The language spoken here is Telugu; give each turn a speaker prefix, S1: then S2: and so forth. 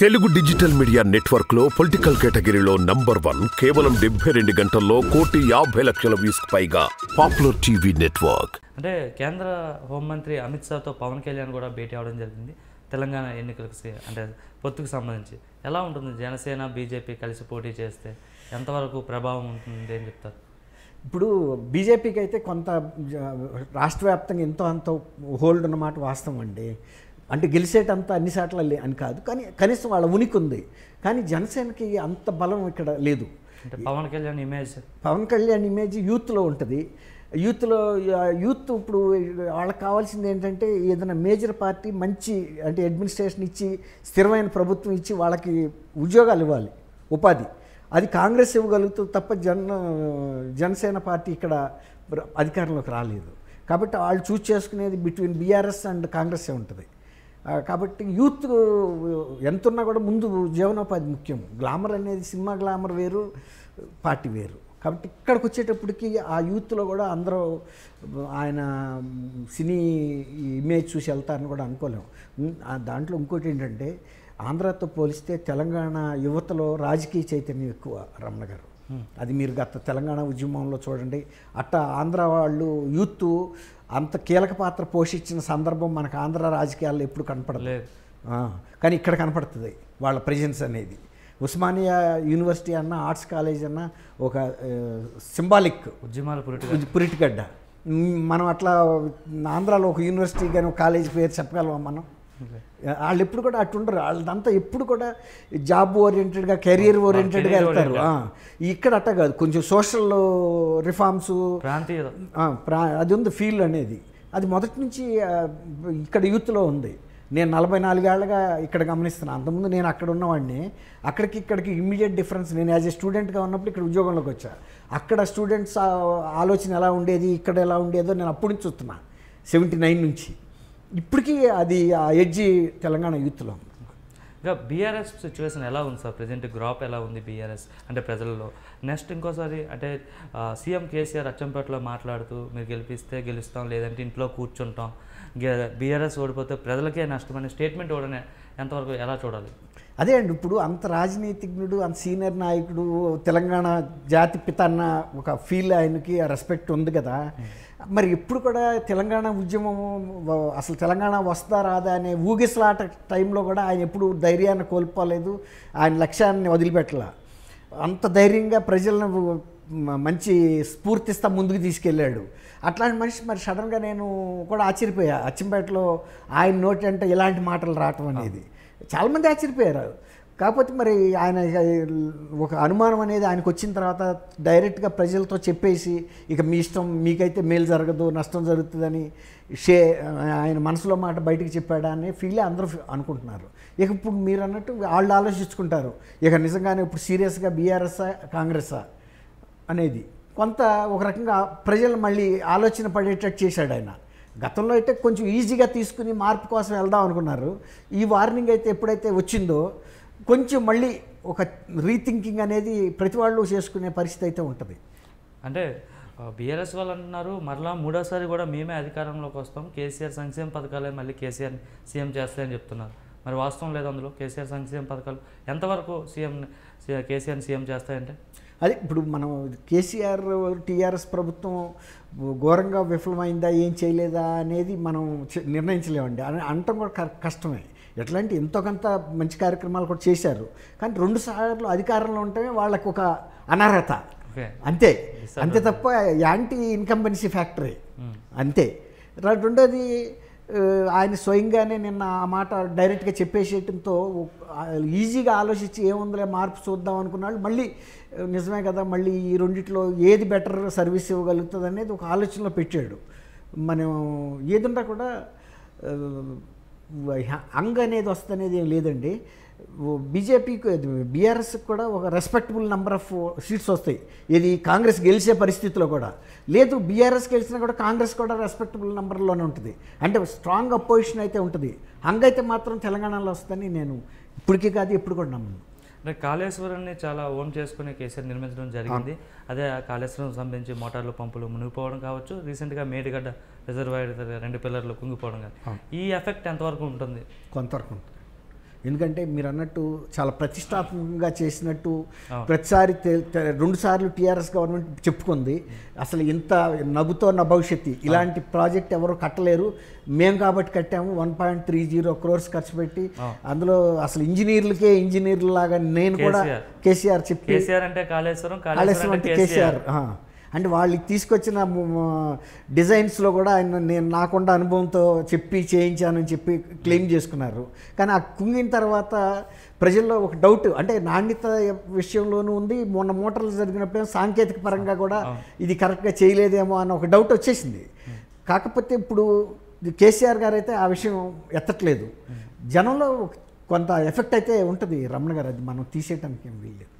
S1: తెలుగు డిజిటల్ మీడియా నెట్వర్క్ లో పొలిటికల్ కేటగిరీలో నంబర్ వన్ కేవలం డెబ్బై రెండు గంటల్లో కోటి యాభై లక్షల వ్యూస్ పైగా పాపులర్ టీవీ నెట్వర్క్
S2: అంటే కేంద్ర హోంమంత్రి అమిత్ షాతో పవన్ కళ్యాణ్ కూడా భేటీ అవడం జరిగింది తెలంగాణ ఎన్నికలకు అంటే పొత్తుకు సంబంధించి ఎలా ఉంటుంది జనసేన బీజేపీ కలిసి పోటీ చేస్తే ఎంతవరకు ప్రభావం ఉంటుంది అని చెప్తారు
S1: ఇప్పుడు బీజేపీకి అయితే కొంత రాష్ట్ర వ్యాప్తంగా ఎంతో అంత హోల్డ్ ఉన్నమాట వాస్తవం అండి అంటే గెలిచేటంత అన్ని సార్లు అని కాదు కానీ కనీసం వాళ్ళ ఉనికి ఉంది కానీ జనసేనకి అంత బలం ఇక్కడ లేదు
S2: అంటే పవన్ కళ్యాణ్ ఇమేజ్
S1: పవన్ కళ్యాణ్ ఇమేజ్ యూత్లో ఉంటుంది యూత్లో యూత్ ఇప్పుడు వాళ్ళకి కావాల్సింది ఏంటంటే ఏదైనా మేజర్ పార్టీ మంచి అంటే అడ్మినిస్ట్రేషన్ ఇచ్చి స్థిరమైన ప్రభుత్వం ఇచ్చి వాళ్ళకి ఉద్యోగాలు ఇవ్వాలి ఉపాధి అది కాంగ్రెస్ ఇవ్వగలుగుతుంది తప్ప జన జనసేన పార్టీ ఇక్కడ అధికారంలోకి రాలేదు కాబట్టి వాళ్ళు చూస్ చేసుకునేది బిట్వీన్ బీఆర్ఎస్ అండ్ కాంగ్రెస్ ఉంటుంది కాబట్టి యూత్ ఎంతున్నా కూడా ముందు జీవనోపాధి ముఖ్యం గ్లామర్ అనేది సినిమా గ్లామర్ వేరు పార్టీ వేరు కాబట్టి ఇక్కడికి వచ్చేటప్పటికి ఆ యూత్లో కూడా అందరూ ఆయన సినీ ఇమేజ్ చూసి వెళ్తారని కూడా అనుకోలేము దాంట్లో ఇంకోటి ఏంటంటే ఆంధ్రతో పోలిస్తే తెలంగాణ యువతలో రాజకీయ చైతన్యం ఎక్కువ రమణ గారు అది మీరు గత తెలంగాణ ఉద్యమంలో చూడండి అట్ట ఆంధ్ర వాళ్ళు యూత్ అంత కీలక పాత్ర పోషించిన సందర్భం మనకు ఆంధ్ర రాజకీయాల్లో ఎప్పుడు కనపడలేదు కానీ ఇక్కడ కనపడుతుంది వాళ్ళ ప్రజెన్స్ అనేది ఉస్మానియా యూనివర్సిటీ అన్న ఆర్ట్స్ కాలేజ్ అన్న ఒక సింబాలిక్ ఉద్యమాల పురిటి పురిటిగడ్డ మనం అట్లా ఆంధ్రాలో ఒక యూనివర్సిటీ కానీ ఒక కాలేజ్ పేరు చెప్పగలవా మనం వాళ్ళు ఎప్పుడు కూడా అటు ఉండరు వాళ్ళదంతా ఎప్పుడు కూడా జాబ్ ఓరియంటెడ్గా కెరియర్ ఓరియంటెడ్గా వెళ్తారు ఇక్కడ అట్ట కాదు కొంచెం సోషల్ రిఫార్మ్స్ అది ఉంది ఫీల్డ్ అనేది అది మొదటి నుంచి ఇక్కడ యూత్లో ఉంది నేను నలభై నాలుగేళ్లుగా ఇక్కడ గమనిస్తున్నాను అంతకుముందు నేను అక్కడ ఉన్నవాడిని అక్కడికి ఇక్కడికి ఇమ్మీడియట్ డిఫరెన్స్ నేను యాజ్ ఏ స్టూడెంట్గా ఉన్నప్పుడు ఇక్కడ ఉద్యోగంలోకి వచ్చా అక్కడ స్టూడెంట్స్ ఆలోచన ఎలా ఉండేది ఇక్కడ ఎలా ఉండేదో నేను అప్పుడు నుంచి చూస్తున్నా సెవెంటీ నైన్ నుంచి ఇప్పటికీ అది ఆ ఎడ్జి తెలంగాణ యూత్లో
S2: ఇంకా బీఆర్ఎస్ సిచ్యువేషన్ ఎలా ఉంది సార్ ప్రజెంట్ గ్రాప్ ఎలా ఉంది బీఆర్ఎస్ అంటే ప్రజలలో నెక్స్ట్ ఇంకోసారి అంటే సీఎం కేసీఆర్ అచ్చంపేటలో మాట్లాడుతూ మీరు గెలిపిస్తే గెలుస్తాం లేదంటే ఇంట్లో కూర్చుంటాం బీఆర్ఎస్ ఓడిపోతే ప్రజలకే అనే స్టేట్మెంట్ ఇవ్వడం ఎంతవరకు ఎలా చూడాలి
S1: అదే అండి ఇప్పుడు అంత రాజనీతిజ్ఞుడు అంత సీనియర్ నాయకుడు తెలంగాణ జాతి పిత అన్న ఒక ఫీల్ ఆయనకి రెస్పెక్ట్ ఉంది కదా మరి ఎప్పుడు కూడా తెలంగాణ ఉద్యమము అసలు తెలంగాణ వస్తా రాదా అనే ఊగిసలాట టైంలో కూడా ఆయన ఎప్పుడు ధైర్యాన్ని కోల్పోలేదు ఆయన లక్ష్యాన్ని వదిలిపెట్టలా అంత ధైర్యంగా ప్రజలను మంచి స్ఫూర్తిస్తా ముందుకు తీసుకెళ్ళాడు అట్లాంటి మనిషి మరి సడన్గా నేను కూడా ఆశ్చర్యపోయా అచ్చంపేటలో ఆయన నోటి అంటే ఇలాంటి మాటలు రావటం అనేది చాలామంది ఆశ్చర్యపోయారు కాకపోతే మరి ఆయన ఒక అనుమానం అనేది ఆయనకు వచ్చిన తర్వాత డైరెక్ట్గా ప్రజలతో చెప్పేసి ఇక మీ ఇష్టం మీకైతే మేలు జరగదు నష్టం జరుగుతుందని షే ఆయన మనసులో మాట బయటకు చెప్పాడా అని ఫీలే అందరూ అనుకుంటున్నారు ఇక ఇప్పుడు మీరు అన్నట్టు వాళ్ళు ఆలోచించుకుంటారు ఇక నిజంగానే ఇప్పుడు సీరియస్గా బీఆర్ఎస్ కాంగ్రెసా అనేది కొంత ఒక రకంగా ప్రజలు మళ్ళీ ఆలోచన పడేటట్టు చేశాడు ఆయన గతంలో అయితే కొంచెం ఈజీగా తీసుకుని మార్పు కోసం వెళ్దాం అనుకున్నారు ఈ వార్నింగ్ అయితే ఎప్పుడైతే వచ్చిందో కొంచెం మళ్ళీ ఒక రీథింకింగ్ అనేది ప్రతి వాళ్ళు చేసుకునే పరిస్థితి అయితే ఉంటుంది
S2: అంటే బీఆర్ఎస్ వాళ్ళు అంటున్నారు మరలా మూడోసారి కూడా మేమే అధికారంలోకి వస్తాం కేసీఆర్ సంక్షేమ పథకాలే మళ్ళీ కేసీఆర్ సీఎం చేస్తాయని చెప్తున్నారు మరి వాస్తవం లేదు అందులో కేసీఆర్ సంక్షేమ పథకాలు ఎంతవరకు సీఎం కేసీఆర్ సీఎం చేస్తాయంటే
S1: అదే ఇప్పుడు మనం కేసీఆర్ టీఆర్ఎస్ ప్రభుత్వం ఘోరంగా విఫలమైందా ఏం చేయలేదా అనేది మనం నిర్ణయించలేమండి అనటం కూడా కష్టమే ఎట్లాంటి ఎంతోకంత మంచి కార్యక్రమాలు కూడా చేశారు కానీ రెండు సార్లు అధికారంలో ఉంటే వాళ్ళకు ఒక అనర్హత అంతే అంతే తప్ప యాంటీ ఇన్కంబెన్సీ ఫ్యాక్టరీ అంతే రెండోది ఆయన స్వయంగానే నిన్న ఆ మాట డైరెక్ట్గా చెప్పేసేయటంతో ఈజీగా ఆలోచించి ఏముందిలే మార్పు చూద్దాం అనుకున్నాడు మళ్ళీ నిజమే కదా మళ్ళీ ఈ రెండిట్లో ఏది బెటర్ సర్వీస్ ఇవ్వగలుగుతుంది అనేది ఒక ఆలోచనలో పెట్టాడు మనం ఏదున్నా కూడా అంగ్ అనేది వస్తుంది అనేది ఏం లేదండి బీజేపీకి బీఆర్ఎస్కి కూడా ఒక రెస్పెక్టబుల్ నెంబర్ ఆఫ్ సీట్స్ వస్తాయి ఇది కాంగ్రెస్ గెలిచే పరిస్థితిలో కూడా లేదు బీఆర్ఎస్ గెలిచినా కూడా కాంగ్రెస్ కూడా రెస్పెక్టబుల్ నెంబర్లోనే ఉంటుంది అంటే స్ట్రాంగ్ అపోజిషన్ అయితే ఉంటుంది హంగైతే మాత్రం తెలంగాణలో వస్తుందని నేను ఇప్పటికీ కాదు ఎప్పుడు కూడా నమ్మను
S2: అంటే కాళేశ్వరాన్ని చాలా ఓన్ చేసుకునే కేసీఆర్ నిర్మించడం జరిగింది అదే ఆ కాళేశ్వరం సంబంధించి మోటార్లు పంపులు మునిగిపోవడం కావచ్చు రీసెంట్గా మేడిగడ్డ రిజర్వాయర్ రెండు పిల్లర్లు
S1: కుంగిపోవడం కానీ
S2: ఈ ఎఫెక్ట్ ఎంతవరకు ఉంటుంది
S1: కొంతవరకు ఉంటుంది ఎందుకంటే మీరు అన్నట్టు చాలా ప్రతిష్టాత్మకంగా చేసినట్టు ప్రతిసారి రెండు సార్లు టీఆర్ఎస్ గవర్నమెంట్ చెప్పుకుంది అసలు ఇంత నవ్వుతో నా భవిష్యత్తు ఇలాంటి ప్రాజెక్ట్ ఎవరు కట్టలేరు మేము కాబట్టి కట్టాము one point three zero crores ఖర్చు పెట్టి అందులో అసలు ఇంజనీర్లకే ఇంజనీర్లు లాగా నేను కూడా కేసీఆర్ చెప్పి కేసీఆర్
S2: అంటే కాళేశ్వరం కాళేశ్వరం అంటే కేసీఆర్
S1: అంటే వాళ్ళకి తీసుకొచ్చిన డిజైన్స్లో కూడా ఆయన నేను నాకుండా అనుభవంతో చెప్పి చేయించానని చెప్పి క్లెయిమ్ చేసుకున్నారు కానీ ఆ కుంగిన తర్వాత ప్రజల్లో ఒక డౌట్ అంటే నాణ్యత విషయంలోనూ ఉంది మొన్న మోటార్లు జరిగినప్పుడు సాంకేతిక పరంగా కూడా ఇది కరెక్ట్గా చేయలేదేమో అన్న ఒక డౌట్ వచ్చేసింది కాకపోతే ఇప్పుడు కేసీఆర్ గారు అయితే ఆ విషయం ఎత్తట్లేదు జనంలో కొంత ఎఫెక్ట్ అయితే ఉంటుంది రమణ గారు అది మనం తీసేయటానికి ఏం వీల్లేదు